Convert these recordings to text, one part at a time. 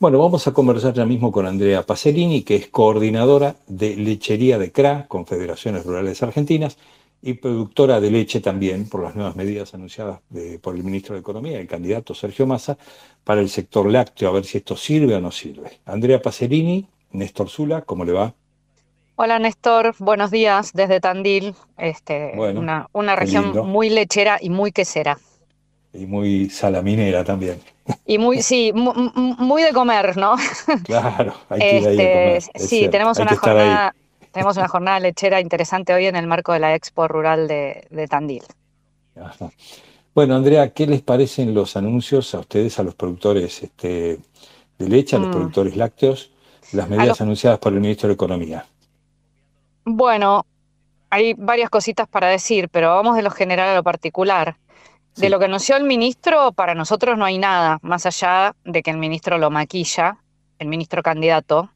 Bueno, vamos a conversar ya mismo con Andrea Pacerini, que es coordinadora de Lechería de CRA, Confederaciones Rurales Argentinas, y productora de leche también por las nuevas medidas anunciadas por el ministro de Economía, el candidato Sergio Massa, para el sector lácteo, a ver si esto sirve o no sirve. Andrea Pacerini, Néstor Zula, ¿cómo le va? Hola Néstor, buenos días desde Tandil, este, una, región muy lechera y muy quesera. Y muy salaminera también. Y muy, sí, muy de comer, ¿no? Claro, hay que ir este, comer, Sí, tenemos una jornada, tenemos una jornada lechera interesante hoy en el marco de la Expo Rural de, Tandil. Bueno, Andrea, ¿qué les parecen los anuncios a ustedes, a los productores este, de leche, a los mm. productores lácteos, las medidas anunciadas por el ministro de Economía? Bueno, hay varias cositas para decir, pero vamos de lo general a lo particular. De lo que anunció el ministro, para nosotros no hay nada, más allá de que el ministro lo maquilla, el ministro candidato.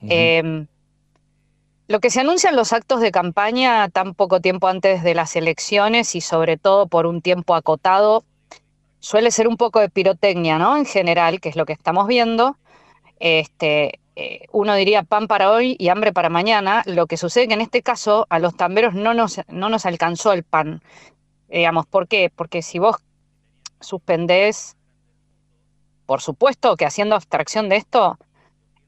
Em, lo que se anuncian los actos de campaña tan poco tiempo antes de las elecciones y sobre todo por un tiempo acotado suele ser un poco de pirotecnia, ¿no? En general, que es lo que estamos viendo. Este, eh, uno diría pan para hoy y hambre para mañana. Lo que sucede que en este caso a los tamberos no nos, no nos alcanzó el pan, eh, digamos, ¿por qué? Porque si vos suspendés, por supuesto que haciendo abstracción de esto,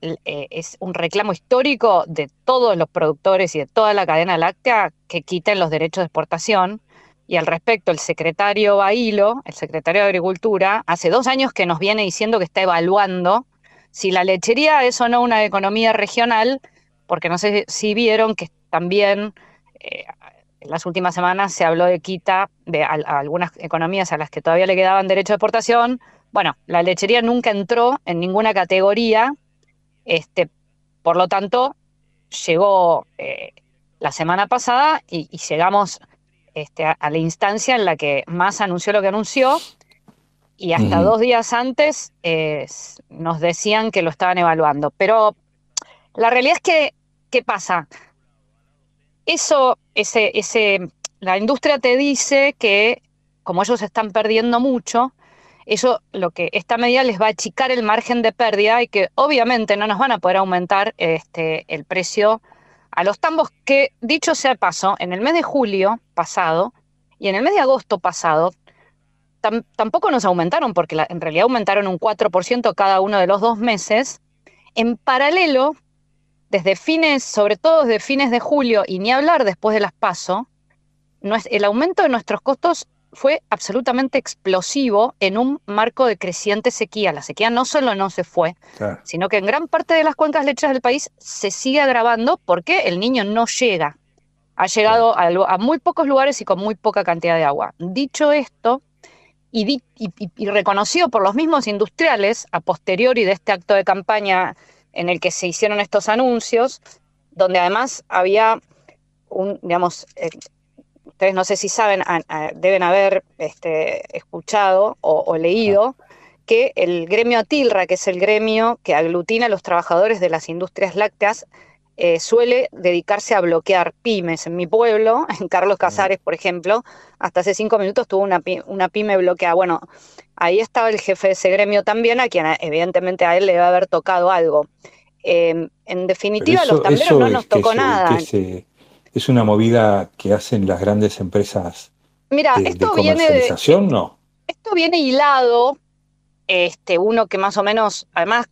eh, es un reclamo histórico de todos los productores y de toda la cadena láctea que quiten los derechos de exportación. Y al respecto, el secretario Bailo, el secretario de Agricultura, hace dos años que nos viene diciendo que está evaluando si la lechería es o no una economía regional, porque no sé si vieron que también eh, en las últimas semanas se habló de quita de algunas economías a las que todavía le quedaban derecho de exportación. Bueno, la lechería nunca entró en ninguna categoría, este, por lo tanto, llegó eh, la semana pasada y, llegamos este, a, la instancia en la que más anunció lo que anunció y hasta dos días antes nos decían que lo estaban evaluando. Pero la realidad es que, ¿qué pasa? Eso, ese, ese, la industria te dice que como ellos están perdiendo mucho, eso lo que esta medida les va a achicar el margen de pérdida y que obviamente no nos van a poder aumentar este, el precio a los tambos que, dicho sea paso, en el mes de julio pasado y en el mes de agosto pasado, tampoco nos aumentaron, porque en realidad aumentaron un 4% cada uno de los dos meses, en paralelo desde fines, sobre todo desde fines de julio, y ni hablar después de las PASO, el aumento de nuestros costos fue absolutamente explosivo en un marco de creciente sequía. La sequía no solo no se fue, sino que en gran parte de las cuencas lecheras del país se sigue agravando porque el niño no llega. Ha llegado a, muy pocos lugares y con muy poca cantidad de agua. Dicho esto, y, y reconocido por los mismos industriales a posteriori de este acto de campaña en el que se hicieron estos anuncios, donde además había un, digamos, eh, ustedes no sé si saben, deben haber este, escuchado o, leído ah. que el gremio Atilra, que es el gremio que aglutina a los trabajadores de las industrias lácteas, eh, suele dedicarse a bloquear pymes. En mi pueblo, en Carlos mm. Casares, por ejemplo, hasta hace cinco minutos tuvo una, una pyme bloqueada. Bueno, ahí estaba el jefe de ese gremio también, a quien eh, evidentemente a él le a haber tocado algo. Em, en definitiva, los tableros no nos tocó nada. es una movida que hacen las grandes empresas Mira, de, esto de comercialización, viene ¿no? Esto viene hilado, este, uno que más o menos, además,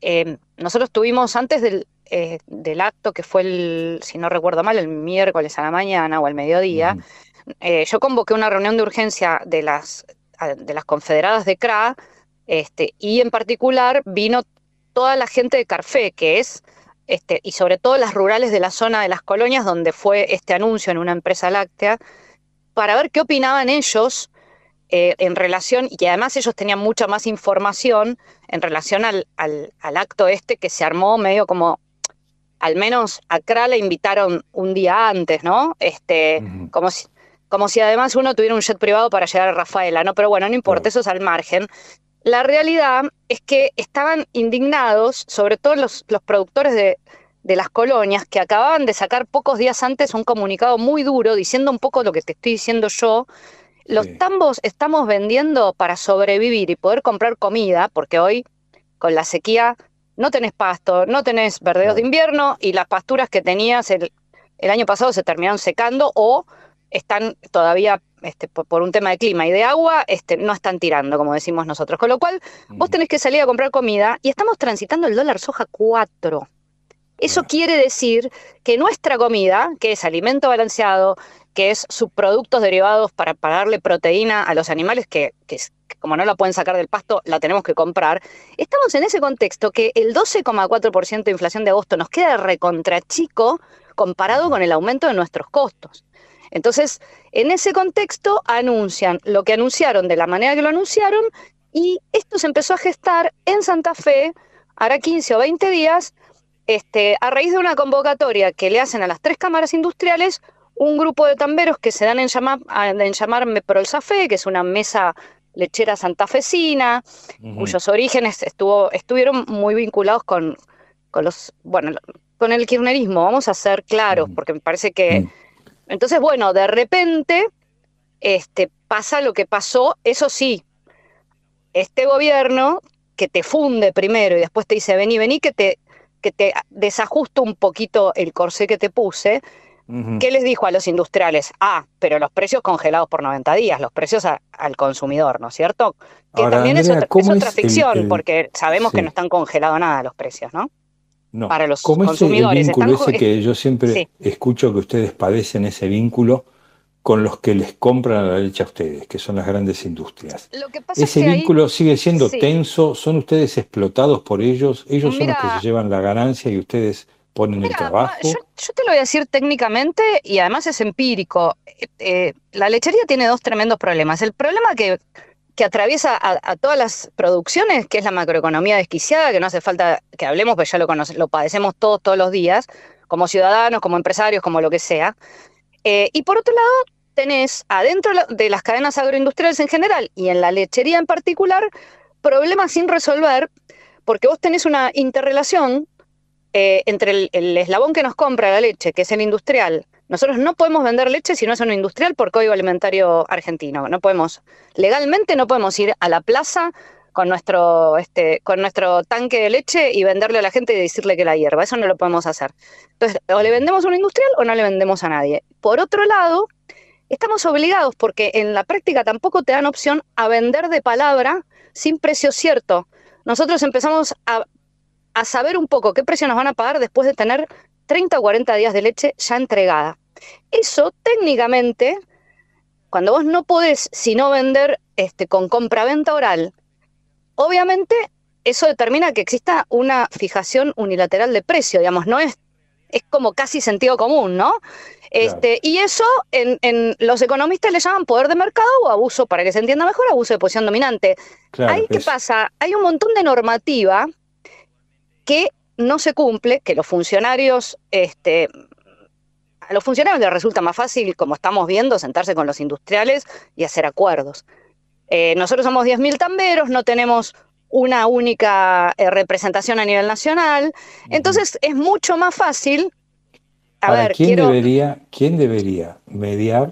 em, nosotros tuvimos antes eh, del, acto, que fue el, si no recuerdo mal, el miércoles a la mañana o al mediodía, eh, yo convoqué una reunión de urgencia de las de las confederadas de CRA, este, y en particular vino toda la gente de Carfe, que es, este, y sobre todo las rurales de la zona de las colonias, donde fue este anuncio en una empresa láctea, para ver qué opinaban ellos eh, en relación, y además ellos tenían mucha más información en relación al, acto este que se armó medio como al menos a Cra le invitaron un día antes, ¿no? Este, como si como si además uno tuviera un jet privado para llegar a Rafaela, ¿no? Pero bueno, no importa, eso es al margen. La realidad es que estaban indignados, sobre todo los, productores de, las colonias, que acababan de sacar pocos días antes un comunicado muy duro diciendo un poco lo que te estoy diciendo yo. Los tambos estamos vendiendo para sobrevivir y poder comprar comida, porque hoy con la sequía no tenés pasto, no tenés verdeos de invierno y las pasturas que tenías el año pasado se terminaron secando o están todavía este, por, un tema de clima y de agua, este, no están tirando, como decimos nosotros. Con lo cual, mm. vos tenés que salir a comprar comida y estamos transitando el dólar soja 4. Eso quiere decir que nuestra comida, que es alimento balanceado, que es subproductos derivados para, darle proteína a los animales, que, como no la pueden sacar del pasto, la tenemos que comprar. Estamos en ese contexto que el 12,4% de inflación de agosto nos queda recontrachico comparado mm. con el aumento de nuestros costos. Entonces, en ese contexto anuncian lo que anunciaron de la manera que lo anunciaron y esto se empezó a gestar en Santa Fe, ahora 15 o 20 días, este, a raíz de una convocatoria que le hacen a las tres cámaras industriales, un grupo de tamberos que se dan en llamar, en el que es una mesa lechera santafesina, cuyos orígenes estuvo, estuvieron muy vinculados con, los, bueno, con el kirchnerismo, vamos a ser claros, mm. porque me parece que mm. Entonces, bueno, de repente este, pasa lo que pasó, eso sí, este gobierno que te funde primero y después te dice, vení, vení, que te, que te desajusto un poquito el corsé que te puse, ¿qué les dijo a los industriales? Ah, pero los precios congelados por 90 días, los precios al consumidor, ¿no es cierto? Que también es otra, ficción, porque sabemos que no están congelados nada los precios, ¿no? no. para los es vínculo ese que yo siempre escucho que ustedes padecen ese vínculo con los que les compran la leche a ustedes, que son las grandes industrias. ese vínculo sigue siendo tenso, son ustedes explotados por ellos, ellos son los que se llevan la ganancia y ustedes ponen el trabajo. Yo, te lo voy a decir técnicamente y además es empírico. Eh, eh, la lechería tiene dos tremendos problemas. El problema que que atraviesa a, todas las producciones, que es la macroeconomía desquiciada, que no hace falta que hablemos, pues ya lo, lo padecemos todos, todos los días, como ciudadanos, como empresarios, como lo que sea. Eh, y por otro lado, tenés adentro de las cadenas agroindustriales en general y en la lechería en particular, problemas sin resolver, porque vos tenés una interrelación eh, entre el, eslabón que nos compra la leche, que es el industrial, nosotros no podemos vender leche si no es un industrial por código alimentario argentino. No podemos, legalmente no podemos ir a la plaza con nuestro, este, con nuestro tanque de leche y venderle a la gente y decirle que la hierba. Eso no lo podemos hacer. Entonces, o le vendemos a un industrial o no le vendemos a nadie. Por otro lado, estamos obligados, porque en la práctica tampoco te dan opción a vender de palabra sin precio cierto. Nosotros empezamos a, a saber un poco qué precio nos van a pagar después de tener 30 o 40 días de leche ya entregada. Eso técnicamente, cuando vos no podés sino vender este, con venta oral, obviamente eso determina que exista una fijación unilateral de precio, digamos, no es, es como casi sentido común, ¿no? Este, Y eso en, los economistas le llaman poder de mercado o abuso, para que se entienda mejor, abuso de posición dominante. Ahí, ¿qué pasa? Hay un montón de normativa que no se cumple, que los funcionarios este, a los funcionarios les resulta más fácil, como estamos viendo, sentarse con los industriales y hacer acuerdos. Eh, nosotros somos 10.000 tamberos, no tenemos una única eh, representación a nivel nacional, entonces es mucho más fácil... A ver, ¿quién, ¿quién debería mediar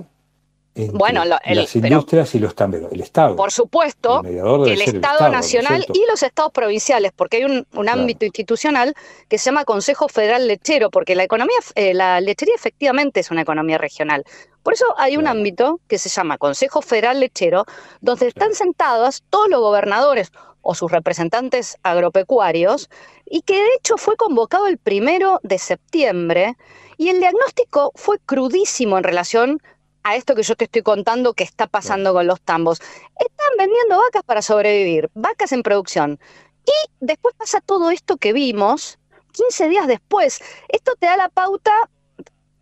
bueno, las industrias y los también el Estado. Por supuesto, el, Estado nacional y los estados provinciales, porque hay un, ámbito institucional que se llama Consejo Federal Lechero, porque la economía, eh, la lechería efectivamente es una economía regional. Por eso hay un ámbito que se llama Consejo Federal Lechero, donde están sentados todos los gobernadores o sus representantes agropecuarios, y que de hecho fue convocado el primero de septiembre, y el diagnóstico fue crudísimo en relación a esto que yo te estoy contando que está pasando con los tambos. Están vendiendo vacas para sobrevivir, vacas en producción. Y después pasa todo esto que vimos 15 días después. Esto te da la pauta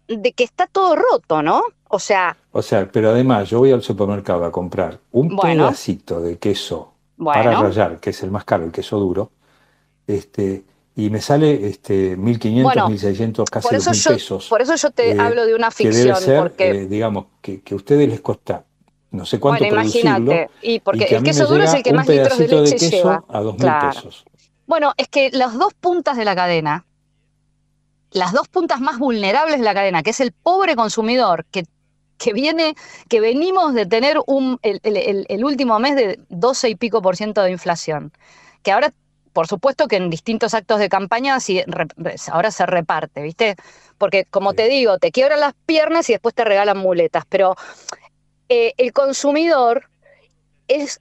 de que está todo roto, ¿no? O sea... O sea, pero además yo voy al supermercado a comprar un pedacito de queso para rallar, que es el más caro, el queso duro, este, y me sale este, 1.500, 1.600, casi por pesos. Por eso yo te eh, hablo de una ficción. Que porque... Eh, digamos, que, que, a ustedes les cuesta no sé cuánto bueno, imagínate. Y porque que el queso duro es el que más litros de leche queso lleva. A 2.000 pesos. Bueno, es que las dos puntas de la cadena, las dos puntas más vulnerables de la cadena, que es el pobre consumidor que que viene, que venimos de tener un, el, el, el último mes de 12 y pico por ciento de inflación, que ahora por supuesto que en distintos actos de campaña ahora se reparte, ¿viste? Porque como te digo, te quiebran las piernas y después te regalan muletas, pero eh, el consumidor es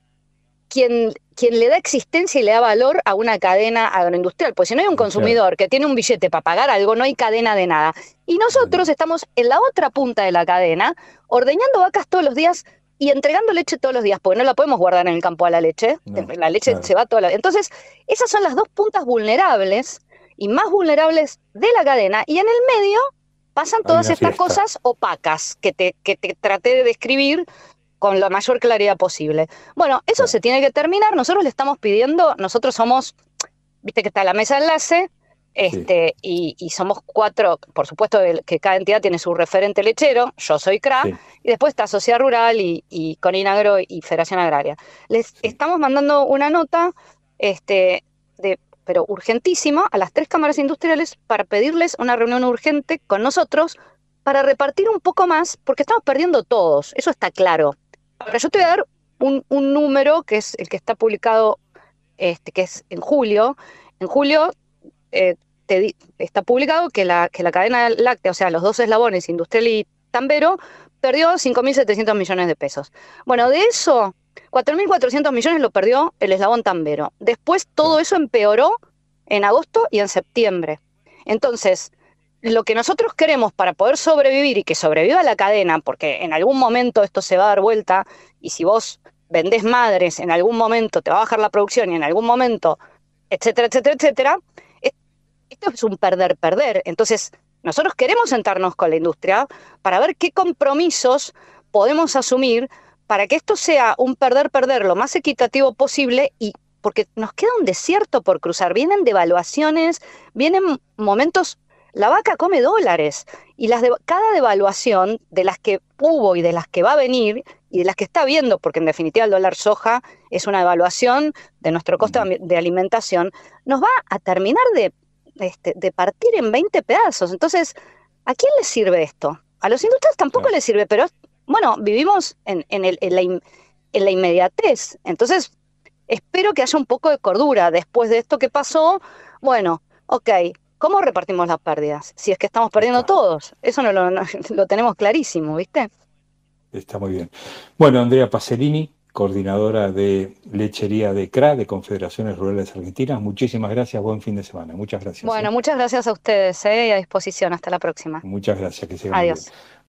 quien, quien le da existencia y le da valor a una cadena agroindustrial, pues si no hay un consumidor que tiene un billete para pagar algo, no hay cadena de nada. Y nosotros estamos en la otra punta de la cadena, ordeñando vacas todos los días y entregando leche todos los días, porque no la podemos guardar en el campo a la leche, la leche se va toda la... Entonces, esas son las dos puntas vulnerables y más vulnerables de la cadena, y en el medio pasan todas estas cosas opacas que te, te traté de describir con la mayor claridad posible. Bueno, eso se tiene que terminar, nosotros le estamos pidiendo, nosotros somos, viste que está la mesa de enlace, este, y, somos cuatro, por supuesto que cada entidad tiene su referente lechero, yo soy CRA, y después está Sociedad Rural y, y Coninagro y Federación Agraria. Les estamos mandando una nota, este, pero urgentísima, a las tres cámaras industriales para pedirles una reunión urgente con nosotros para repartir un poco más, porque estamos perdiendo todos, eso está claro. Ahora, yo te voy a dar un, número que es el que está publicado, este, que es en julio. En julio eh, está publicado que la, que la cadena láctea, o sea, los dos eslabones, industrial y tambero, perdió 5.700 millones de pesos. Bueno, de eso, 4.400 millones lo perdió el eslabón tambero. Después todo eso empeoró en agosto y en septiembre. Entonces, lo que nosotros queremos para poder sobrevivir y que sobreviva la cadena, porque en algún momento esto se va a dar vuelta y si vos vendés madres, en algún momento te va a bajar la producción y en algún momento, etcétera, etcétera, etcétera, esto es un perder-perder. Entonces, nosotros queremos sentarnos con la industria para ver qué compromisos podemos asumir para que esto sea un perder-perder lo más equitativo posible y porque nos queda un desierto por cruzar. Vienen devaluaciones, vienen momentos, la vaca come dólares y las cada devaluación de las que hubo y de las que va a venir y de las que está viendo, porque en definitiva el dólar soja es una devaluación de nuestro costo de alimentación, nos va a terminar de este, de partir en 20 pedazos. Entonces, ¿a quién le sirve esto? A los industriales tampoco le les sirve, pero bueno, vivimos en, la inmediatez. Entonces, espero que haya un poco de cordura después de esto que pasó. Bueno, ok, ¿cómo repartimos las pérdidas? Si es que estamos perdiendo todos. Eso no lo, tenemos clarísimo, ¿viste? Está muy bien. Bueno, Andrea Paselini coordinadora de lechería de CRA, de Confederaciones Rurales Argentinas. Muchísimas gracias, buen fin de semana. Muchas gracias. Bueno, ¿eh? muchas gracias a ustedes ¿eh? a disposición. Hasta la próxima. Muchas gracias, que Adiós.